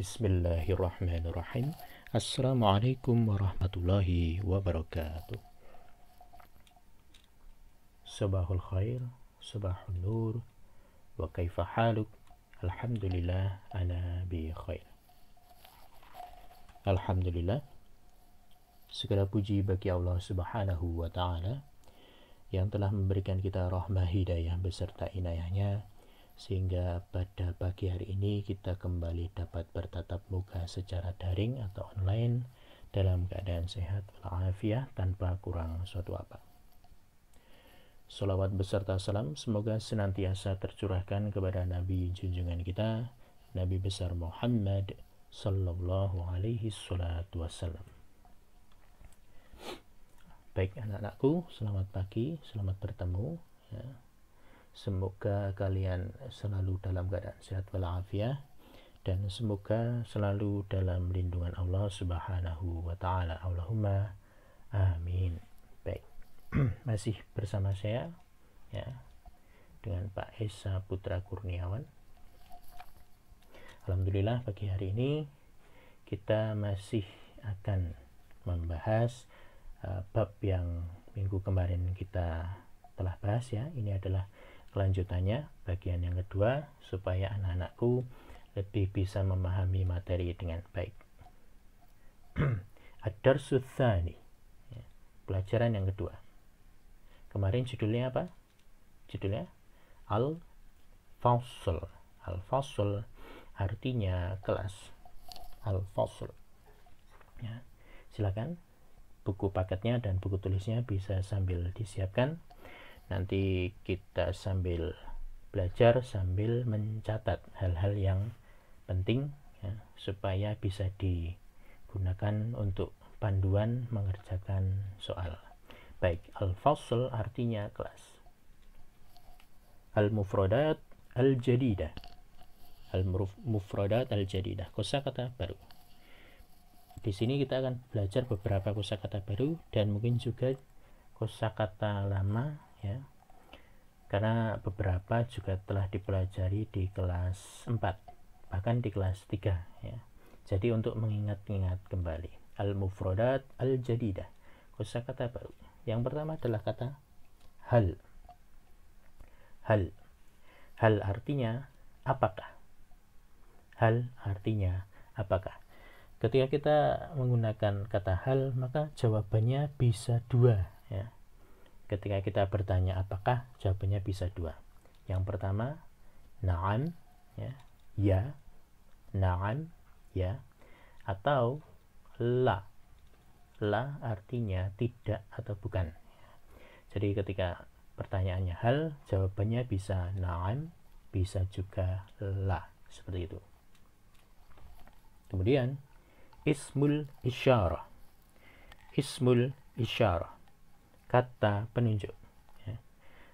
Bismillahirrahmanirrahim. Assalamualaikum warahmatullahi wabarakatuh. Sabahul khair, sabahul nur, wa kaifa haluk? Alhamdulillah ana bi khair. Alhamdulillah. Segala puji bagi Allah Subhanahu wa taala yang telah memberikan kita rahmah hidayah beserta inayahnya nya sehingga pada pagi hari ini kita kembali dapat bertatap muka secara daring atau online dalam keadaan sehat walafiat tanpa kurang suatu apa. Salawat beserta salam semoga senantiasa tercurahkan kepada Nabi junjungan kita, Nabi besar Muhammad Sallallahu Alaihi Wasallam. Baik anak-anakku, selamat pagi, selamat bertemu. Ya. Semoga kalian selalu dalam keadaan sehat walafiat dan semoga selalu dalam lindungan Allah Subhanahu wa taala. Allahumma amin. Baik. Masih bersama saya ya dengan Pak Esa Putra Kurniawan. Alhamdulillah pagi hari ini kita masih akan membahas uh, bab yang minggu kemarin kita telah bahas ya. Ini adalah kelanjutannya bagian yang kedua supaya anak-anakku lebih bisa memahami materi dengan baik. Ad-darsu ya, Pelajaran yang kedua. Kemarin judulnya apa? Judulnya Al-Fasl. Al-Fasl artinya kelas. Al-Fasl. Ya. Silakan buku paketnya dan buku tulisnya bisa sambil disiapkan nanti kita sambil belajar sambil mencatat hal-hal yang penting ya, supaya bisa digunakan untuk panduan mengerjakan soal. Baik, al-fasl artinya kelas. Al-mufradat al-jadidah. Al-mufradat al-jadidah, kosakata baru. Di sini kita akan belajar beberapa kosakata baru dan mungkin juga kosakata lama ya karena beberapa juga telah dipelajari di kelas 4 bahkan di kelas 3 ya. Jadi untuk mengingat-ingat kembali al-mufradat al-jadidah kosakata baru. Yang pertama adalah kata hal. Hal. Hal artinya apakah? Hal artinya apakah? Ketika kita menggunakan kata hal, maka jawabannya bisa dua ketika kita bertanya apakah jawabannya bisa dua yang pertama naam ya ya naam ya atau la la artinya tidak atau bukan jadi ketika pertanyaannya hal jawabannya bisa naam bisa juga la seperti itu kemudian ismul isyarah ismul isyarah kata penunjuk ya.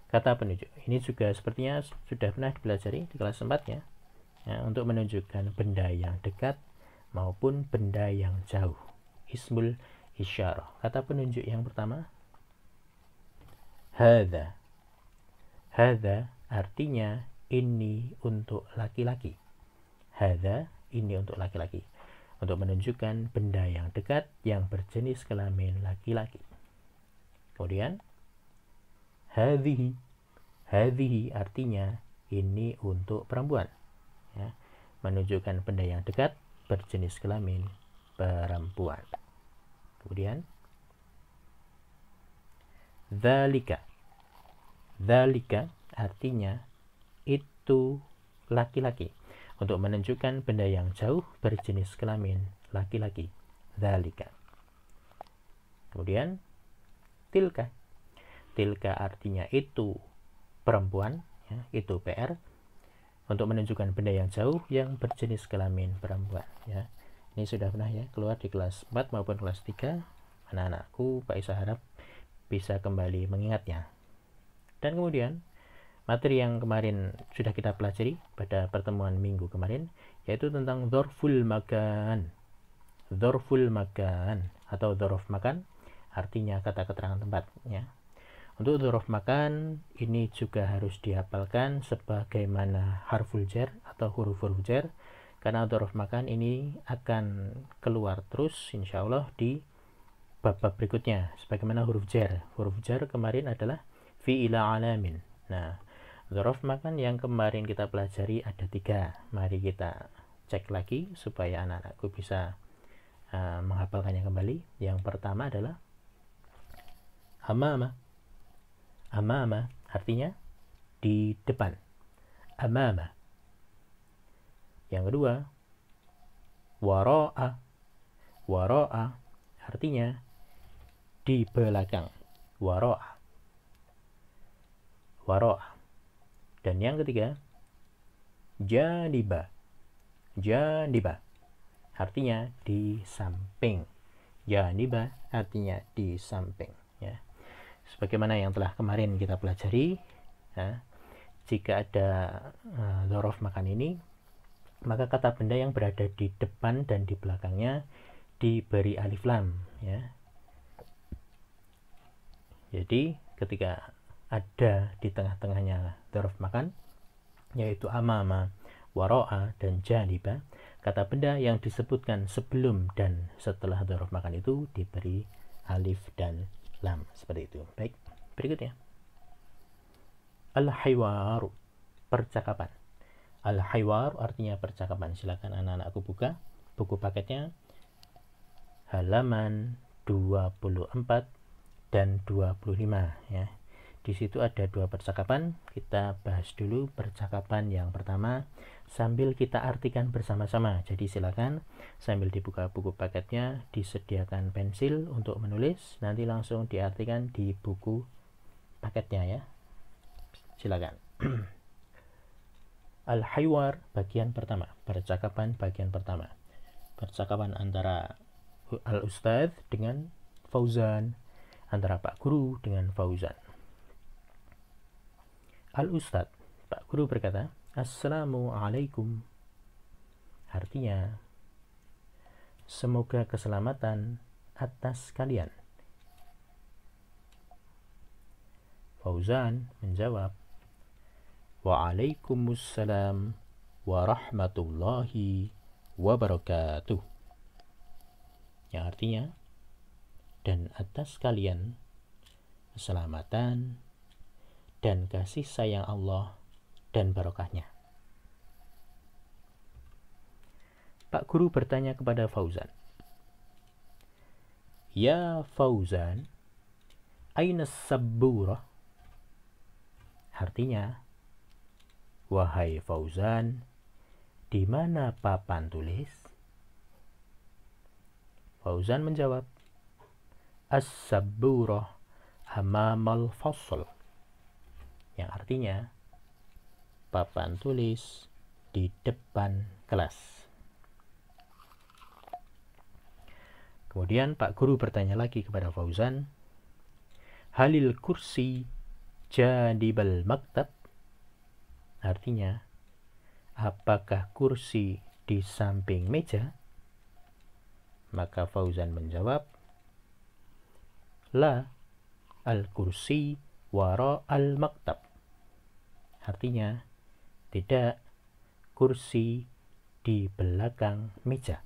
kata penunjuk ini juga sepertinya sudah pernah dipelajari di kelas 4 ya. ya untuk menunjukkan benda yang dekat maupun benda yang jauh ismul isyarah kata penunjuk yang pertama hadha hadha artinya ini untuk laki-laki hadha ini untuk laki-laki untuk menunjukkan benda yang dekat yang berjenis kelamin laki-laki Kemudian hadhihi. Hadhihi artinya ini untuk perempuan. Ya, menunjukkan benda yang dekat berjenis kelamin perempuan. Kemudian Zalika. Zalika artinya itu laki-laki. Untuk menunjukkan benda yang jauh berjenis kelamin laki-laki. Zalika. Kemudian tilka tilka artinya itu perempuan ya, itu PR untuk menunjukkan benda yang jauh yang berjenis kelamin perempuan ya ini sudah pernah ya keluar di kelas 4 maupun kelas 3 anak-anakku Pak Isa harap bisa kembali mengingatnya dan kemudian materi yang kemarin sudah kita pelajari pada pertemuan minggu kemarin yaitu tentang dorful makan dorful makan atau dorof makan artinya kata keterangan tempatnya. Untuk huruf makan ini juga harus dihafalkan sebagaimana harful jar atau huruf-huruf jar karena huruf makan ini akan keluar terus insya Allah di bab-bab berikutnya sebagaimana huruf jar. Huruf jar kemarin adalah fi'ila alamin. Nah, huruf makan yang kemarin kita pelajari ada tiga. Mari kita cek lagi supaya anak-anakku bisa uh, menghafalkannya kembali. Yang pertama adalah Amama. Amama artinya di depan. Amama. Yang kedua, waro'a. Waro'a artinya di belakang. Waro'a. Waro'a. Dan yang ketiga, janiba. Janiba artinya di samping. Janiba artinya di samping sebagaimana yang telah kemarin kita pelajari ya, jika ada uh, makan ini maka kata benda yang berada di depan dan di belakangnya diberi alif lam ya jadi ketika ada di tengah-tengahnya dorof makan yaitu amama waroa dan janiba kata benda yang disebutkan sebelum dan setelah dorof makan itu diberi alif dan Islam seperti itu baik berikutnya al haywar percakapan al haywar artinya percakapan silakan anak-anakku buka buku paketnya halaman 24 dan 25 ya di situ ada dua percakapan kita bahas dulu percakapan yang pertama sambil kita artikan bersama-sama. Jadi silakan sambil dibuka buku paketnya disediakan pensil untuk menulis, nanti langsung diartikan di buku paketnya ya. Silakan. Al-Haywar bagian pertama, percakapan bagian pertama. Percakapan antara Al-Ustadz dengan Fauzan, antara Pak Guru dengan Fauzan. Al-Ustadz, Pak Guru berkata, Assalamualaikum. Artinya, semoga keselamatan atas kalian. Fauzan menjawab, Waalaikumsalam warahmatullahi wabarakatuh. Yang artinya, dan atas kalian keselamatan dan kasih sayang Allah dan barokahnya. Pak Guru bertanya kepada Fauzan. Ya Fauzan, aina saburah? Artinya, wahai Fauzan, di mana papan tulis? Fauzan menjawab, As-saburah hamamal fasl. Yang artinya, papan tulis di depan kelas. Kemudian Pak Guru bertanya lagi kepada Fauzan, Halil kursi jadibal maktab? Artinya, apakah kursi di samping meja? Maka Fauzan menjawab, La al-kursi wara al-maktab. Artinya, tidak kursi di belakang meja?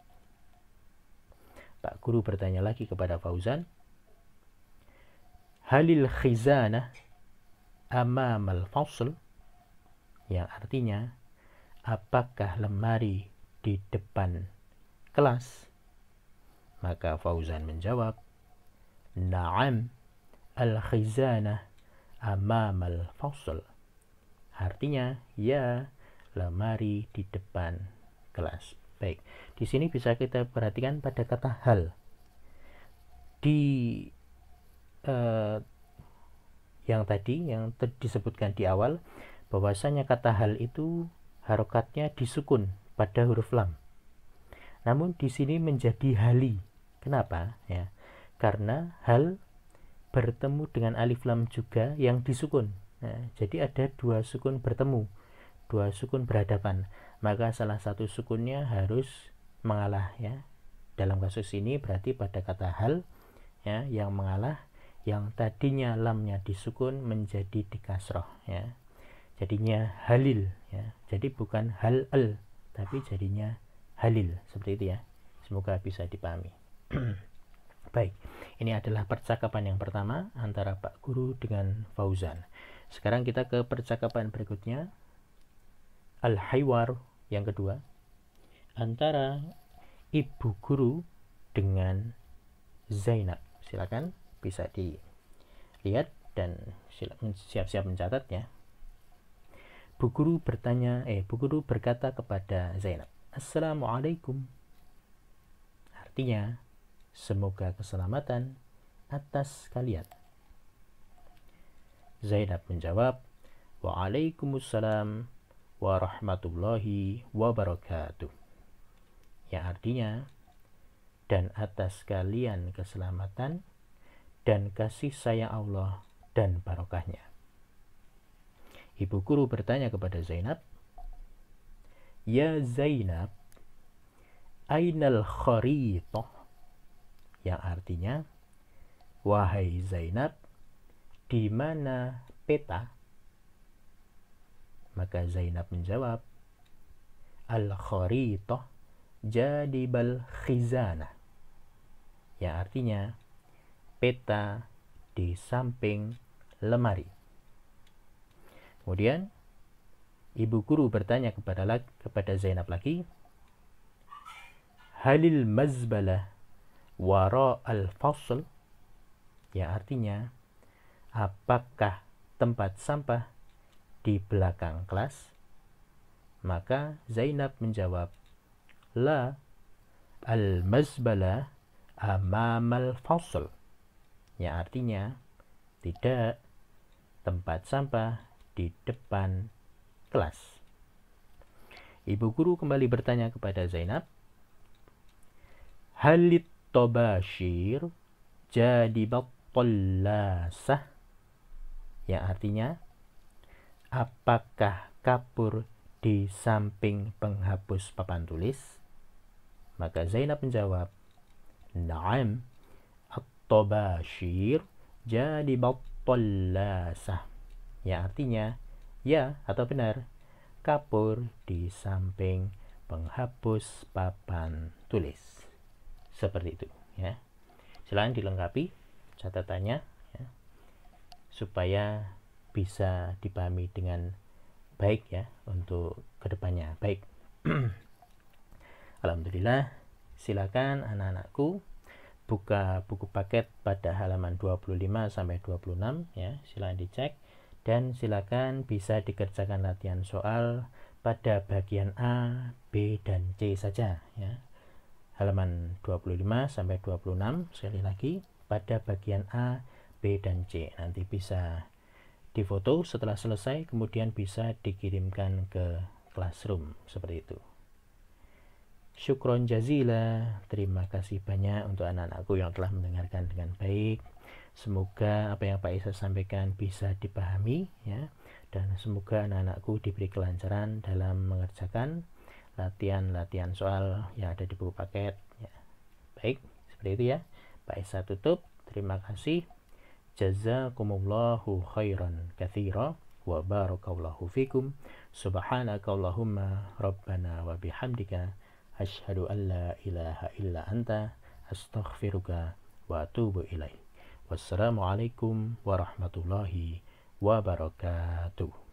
Pak Guru bertanya lagi kepada Fauzan. Halil khizanah amamal fasl yang artinya apakah lemari di depan kelas? Maka Fauzan menjawab, Naam al-khizanah amamal fasl. Artinya, ya, lemari di depan kelas. Baik, di sini bisa kita perhatikan pada kata hal. Di eh, yang tadi, yang disebutkan di awal, bahwasanya kata hal itu harokatnya disukun pada huruf lam. Namun di sini menjadi hali. Kenapa? Ya, karena hal bertemu dengan alif lam juga yang disukun Nah, jadi ada dua sukun bertemu, dua sukun berhadapan. Maka salah satu sukunnya harus mengalah ya. Dalam kasus ini berarti pada kata hal ya yang mengalah yang tadinya lamnya disukun menjadi dikasroh ya. Jadinya halil ya. Jadi bukan hal el tapi jadinya halil seperti itu ya. Semoga bisa dipahami. Baik, ini adalah percakapan yang pertama antara Pak Guru dengan Fauzan. Sekarang kita ke percakapan berikutnya. Al-Haywar yang kedua. Antara Ibu Guru dengan Zainab. Silakan bisa dilihat dan siap-siap mencatatnya. ya. Bu guru bertanya, eh bu guru berkata kepada Zainab, "Assalamualaikum." Artinya, Semoga keselamatan atas kalian. Zainab menjawab, Waalaikumsalam warahmatullahi wabarakatuh. Yang artinya, dan atas kalian keselamatan dan kasih sayang Allah dan barokahnya. Ibu guru bertanya kepada Zainab, Ya Zainab, Ainal kharitah yang artinya wahai Zainab di mana peta maka Zainab menjawab al kharitoh jadi bal khizana yang artinya peta di samping lemari kemudian ibu guru bertanya kepada kepada Zainab lagi halil mazbalah waro al fasl ya artinya apakah tempat sampah di belakang kelas maka Zainab menjawab la al mazbala amamal Fasul, ya artinya tidak tempat sampah di depan kelas Ibu guru kembali bertanya kepada Zainab Halit tobashir jadi tollasah yang artinya apakah kapur di samping penghapus papan tulis maka Zainab menjawab na'am at jadi jadibat tollasah yang artinya ya atau benar kapur di samping penghapus papan tulis seperti itu ya selain dilengkapi catatannya ya, supaya bisa dipahami dengan baik ya untuk kedepannya baik Alhamdulillah silakan anak-anakku buka buku paket pada halaman 25 sampai 26 ya silakan dicek dan silakan bisa dikerjakan latihan soal pada bagian A, B, dan C saja ya halaman 25 sampai 26 sekali lagi pada bagian A, B dan C. Nanti bisa difoto setelah selesai kemudian bisa dikirimkan ke classroom seperti itu. Syukron jazila, terima kasih banyak untuk anak-anakku yang telah mendengarkan dengan baik. Semoga apa yang Pak Isa sampaikan bisa dipahami ya dan semoga anak-anakku diberi kelancaran dalam mengerjakan latihan-latihan soal yang ada di buku paket ya. baik seperti itu ya Pak Isa tutup terima kasih jazakumullahu khairan kathira wa barakallahu fikum subhanakallahumma rabbana wa bihamdika ashadu an la ilaha illa anta astaghfiruka wa atubu ilaih wassalamualaikum warahmatullahi wabarakatuh